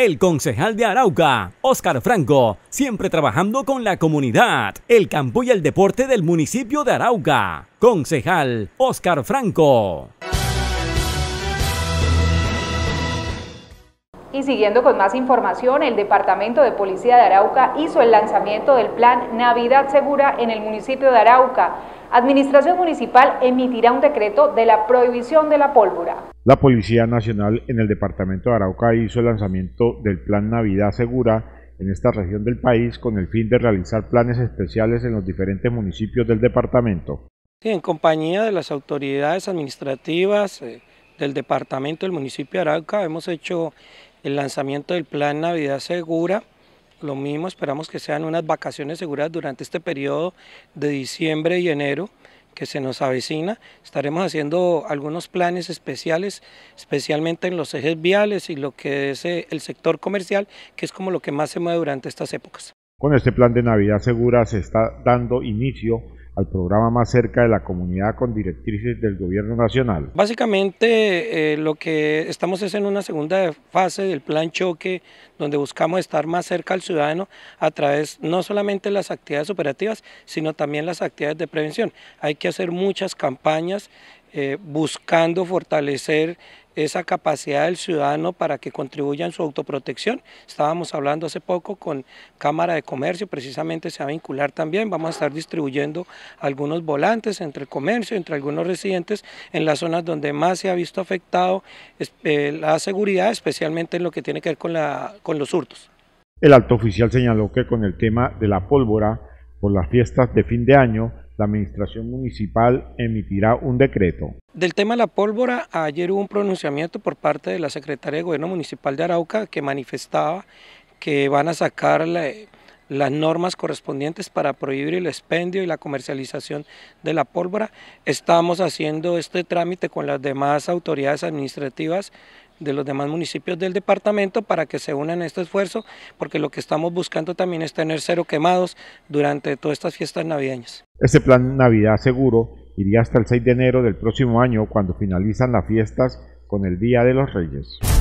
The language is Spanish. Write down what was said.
El concejal de Arauca, Óscar Franco, siempre trabajando con la comunidad, el campo y el deporte del municipio de Arauca. Concejal Óscar Franco. Y siguiendo con más información, el Departamento de Policía de Arauca hizo el lanzamiento del plan Navidad Segura en el municipio de Arauca. Administración Municipal emitirá un decreto de la prohibición de la pólvora. La Policía Nacional en el Departamento de Arauca hizo el lanzamiento del plan Navidad Segura en esta región del país con el fin de realizar planes especiales en los diferentes municipios del departamento. En compañía de las autoridades administrativas eh, del departamento del municipio de Arauca hemos hecho el lanzamiento del Plan Navidad Segura. Lo mismo esperamos que sean unas vacaciones seguras durante este periodo de diciembre y enero que se nos avecina. Estaremos haciendo algunos planes especiales, especialmente en los ejes viales y lo que es eh, el sector comercial, que es como lo que más se mueve durante estas épocas. Con este plan de Navidad Segura se está dando inicio al programa más cerca de la comunidad con directrices del gobierno nacional. Básicamente eh, lo que estamos es en una segunda fase del plan choque donde buscamos estar más cerca al ciudadano a través no solamente las actividades operativas sino también las actividades de prevención. Hay que hacer muchas campañas eh, buscando fortalecer esa capacidad del ciudadano para que contribuya en su autoprotección. Estábamos hablando hace poco con Cámara de Comercio, precisamente se va a vincular también, vamos a estar distribuyendo algunos volantes entre el comercio, entre algunos residentes, en las zonas donde más se ha visto afectado eh, la seguridad, especialmente en lo que tiene que ver con, con los hurtos. El alto oficial señaló que con el tema de la pólvora, por las fiestas de fin de año, la administración municipal emitirá un decreto. Del tema de la pólvora, ayer hubo un pronunciamiento por parte de la Secretaría de Gobierno Municipal de Arauca que manifestaba que van a sacar las normas correspondientes para prohibir el expendio y la comercialización de la pólvora. Estamos haciendo este trámite con las demás autoridades administrativas de los demás municipios del departamento para que se unan a este esfuerzo, porque lo que estamos buscando también es tener cero quemados durante todas estas fiestas navideñas. Este plan Navidad Seguro iría hasta el 6 de enero del próximo año cuando finalizan las fiestas con el Día de los Reyes.